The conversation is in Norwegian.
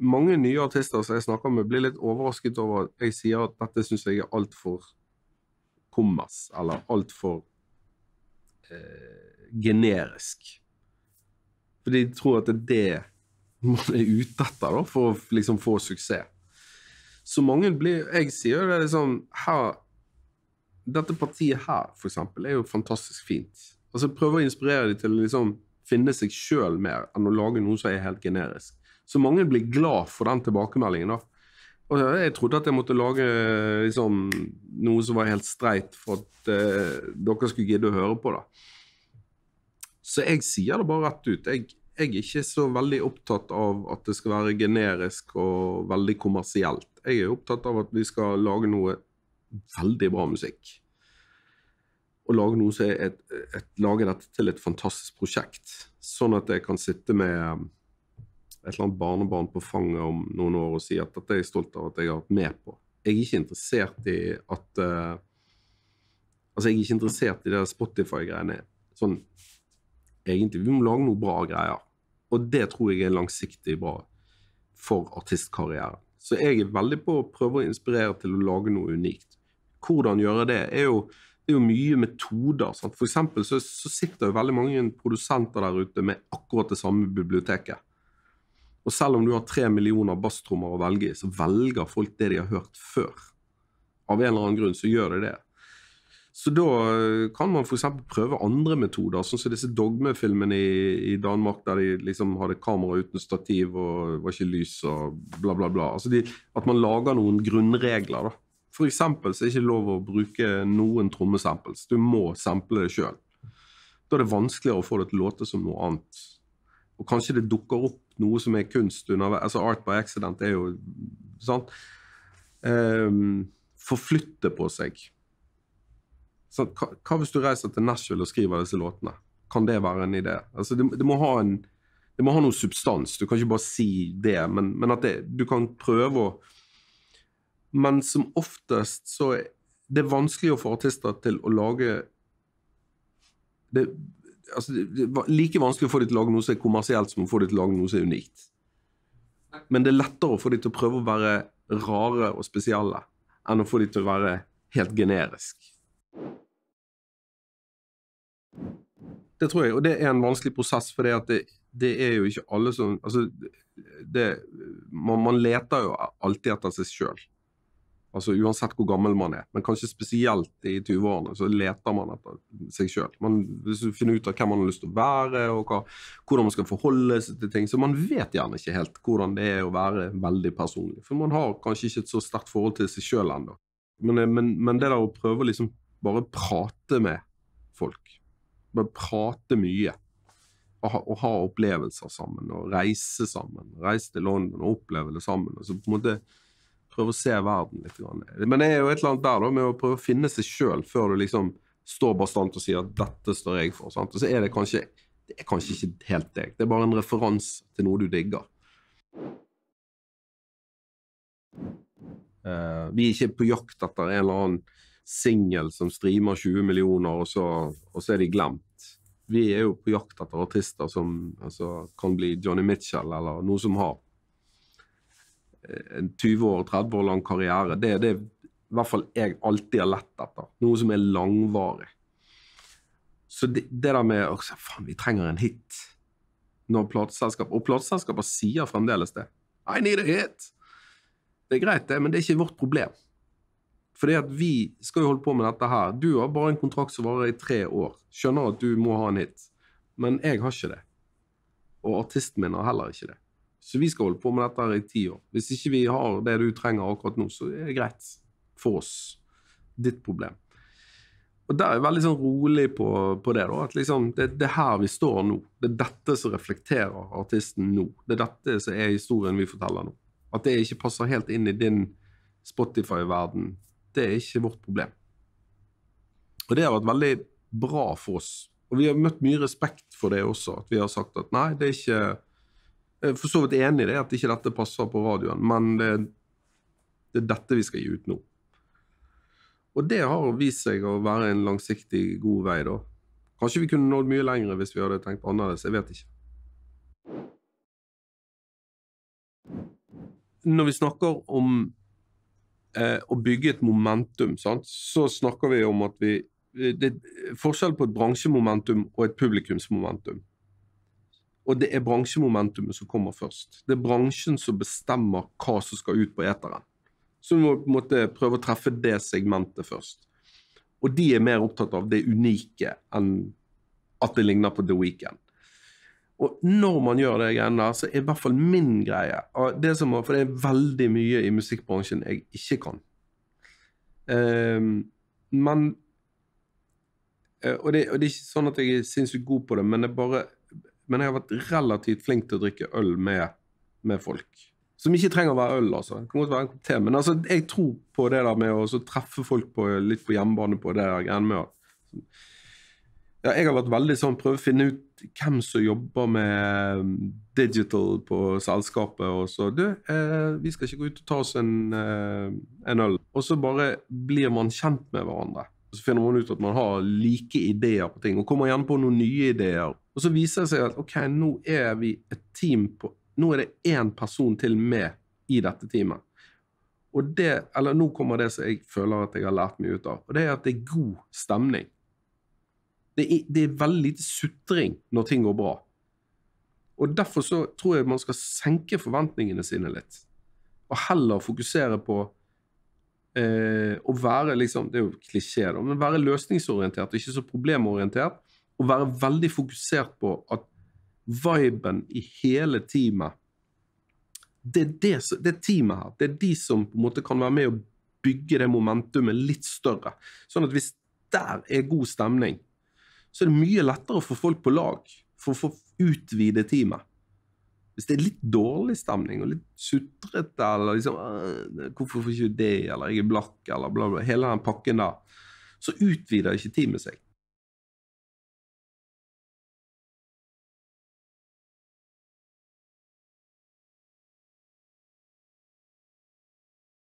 mange nye artister som jeg snakker med, blir litt overrasket over at jeg sier at dette syns jeg er altfor kommers, eller altfor eh, generisk. For de tror at det er det man er ute etter da, for å liksom få suksess. Så mange blir Jeg sier det er liksom her, Dette partiet her, for eksempel, er jo fantastisk fint. Altså Prøve å inspirere dem til å liksom finne seg sjøl mer enn å lage noe som er helt generisk. Så mange blir glad for den tilbakemeldingen. da. Og jeg trodde at jeg måtte lage liksom, noe som var helt streit for at eh, dere skulle gidde å høre på. det. Så jeg sier det bare rett ut. Jeg, jeg, er ikke så veldig opptatt av at det skal være generisk og veldig kommersielt. Jeg er opptatt av at vi skal lage noe veldig bra musikk. Og lage noe som er et, et, lage dette til et fantastisk prosjekt. Sånn at jeg kan sitte med et eller annet barnebarn på fanget om noen år og si at dette er jeg stolt av at jeg har vært med på. Jeg er ikke interessert i at uh, Altså, jeg er ikke interessert i det Spotify-greiene. Sånn egentlig. Vi må lage noen bra greier. Og det tror jeg er langsiktig bra for artistkarrieren. Så jeg er veldig på å prøve å inspirere til å lage noe unikt. Hvordan gjøre det er jo, det er jo mye metoder. Sant? For eksempel så, så sitter jo veldig mange produsenter der ute med akkurat det samme biblioteket. Og selv om du har tre millioner basstrommer å velge i, så velger folk det de har hørt før. Av en eller annen grunn så gjør de det. Så da eh, kan man f.eks. prøve andre metoder, sånn som disse dogmefilmene i, i, Danmark der de liksom hadde kamera uten stativ og var ikke lys og bla, bla, bla. Altså de, at man lager noen grunnregler. da. For eksempel så er det ikke lov å bruke noen trommesamples. Du må sample det sjøl. Da er det vanskeligere å få det til å låte som noe annet. Og kanskje det dukker opp noe som er kunst underveis. Altså art by accident er jo sånn. Um, forflytte på seg. hva, hva, hvis du reiser til Nashville og skriver disse låtene? Kan det være en idé? Altså, det, det, må ha en, det må ha noe substans. Du kan ikke bare si det, men, men at det, du kan prøve å Men som oftest så er det vanskelig å få artister til å lage det altså, det er like vanskelig å få dem til å lage noe som er kommersielt, som å få dem til å lage noe som er unikt. Men det er lettere å få dem til å prøve å være rare og spesielle enn å få dem til å være helt generisk. Det tror jeg, og det er en vanskelig prosess, for det, det, er jo ikke alle som altså, det, man, man leter jo alltid etter seg sjøl. Altså Uansett hvor gammel man er, men kanskje spesielt i 20-årene, så leter man etter seg sjøl. Hvis du finner ut av hvem man har lyst til å være, og hva, hvordan man skal forholde seg til ting. Så man vet gjerne ikke helt hvordan det er å være veldig personlig. For man har kanskje ikke et så sterkt forhold til seg sjøl ennå. Men, eh, men, men, det der å prøve å liksom bare prate med folk, bare prate mye og ha, å ha opplevelser sammen, og reise sammen. Reise til London og oppleve det sammen. altså på en måte prøve å se verden litt. Men det er jo et eller annet der da, med å prøve å finne seg sjøl før du liksom står bastant og sier at 'dette står jeg for'. Sant? Og så er det kanskje det er kanskje ikke helt deg. Det er bare en referanse til noe du digger. Uh, vi er ikke på jakt etter en eller annen singel som streamer 20 millioner, og så, og så, er de glemt. Vi er jo på jakt etter artister som altså, kan bli Johnny Mitchell eller noe som har en 20 år, 30 år lang karriere, det er det i hvert fall jeg alltid har lett etter. Noe som er langvarig. Så det, det der med å si faen, vi trenger en hit når plateselskap Og plateselskaper sier fremdeles det. I need a hit! Det er greit, det, men det er ikke vårt problem. Fordi at vi skal jo holde på med dette her. Du har bare en kontrakt som varer i tre år. Skjønner at du må ha en hit. Men jeg har ikke det. Og artisten min har heller ikke det. Så vi skal holde på med dette i ti år. Hvis ikke vi har det du trenger akkurat nå, så er det greit for oss. Ditt problem. Og der er jeg veldig sånn rolig på, på det. da, at liksom, det, det, er her vi står nå. Det er dette som reflekterer artisten nå. Det er dette som er historien vi forteller nå. At det ikke passer helt inn i din Spotify-verden, det er ikke vårt problem. Og det har vært veldig bra for oss. Og vi har møtt mye respekt for det også. At vi har sagt at nei, det er ikke for så vidt enig i det, at ikke dette passer på radioen, men det, det, er dette vi skal gi ut nå. Og det har vist seg å være en langsiktig, god vei, da. Kanskje vi kunne nådd mye lenger hvis vi hadde tenkt annerledes, jeg vet ikke. Når vi snakker om eh, å bygge et momentum, sant? så snakker vi om at vi det er forskjell på et bransjemomentum og et publikumsmomentum og det er bransjemomentumet som kommer først. Det er bransjen som bestemmer hva som skal ut på eteren. Så vi må på en måte prøve å treffe det segmentet først. Og de er mer opptatt av det unike enn at det ligner på The Weekend. Og når man gjør det greiene der, så er i hvert fall min greie det som, For det er veldig mye i musikkbransjen jeg ikke kan. Um, men eh, og det, og det, er ikke sånn at jeg er sinnssykt god på det, men det er bare men jeg har vært relativt flink til å drikke øl med, med folk. Som ikke trenger å være øl, altså. Det kan godt være en kopp te. Men altså, jeg tror på det der med å treffe folk på, litt på hjemmebane på det der greiene med ja, Jeg har vært veldig sånn prøve å finne ut hvem som jobber med mm, digital på selskapet. Og så Du, eh, vi skal ikke gå ut og ta oss en, eh, en øl. Og så bare blir man kjent med hverandre. Så finner man ut at man har like ideer på ting, og kommer gjerne på noen nye ideer. Og så viser det seg at ok, nå er vi et team på Nå er det én person til med i dette teamet. Og det, eller nå kommer det som jeg føler at jeg har lært mye ut av, og det er at det er god stemning. Det er, det er veldig lite sutring når ting går bra. Og Derfor så tror jeg man skal senke forventningene sine litt, og heller fokusere på eh, å være liksom, Det er jo klisjé, da, men være løsningsorientert og ikke så problemorientert å være veldig fokusert på at viben i hele teamet det er det, det teamet her. Det er de som på en måte kan være med å bygge det momentumet litt større. Sånn at hvis der er god stemning, så er det mye lettere å få folk på lag. For å få utvide teamet. Hvis det er litt dårlig stemning og litt sutrete eller liksom 'Hvorfor får ikke det?' eller 'Jeg er blakk', eller bla, bla, hele den pakken der, så utvider ikke teamet seg.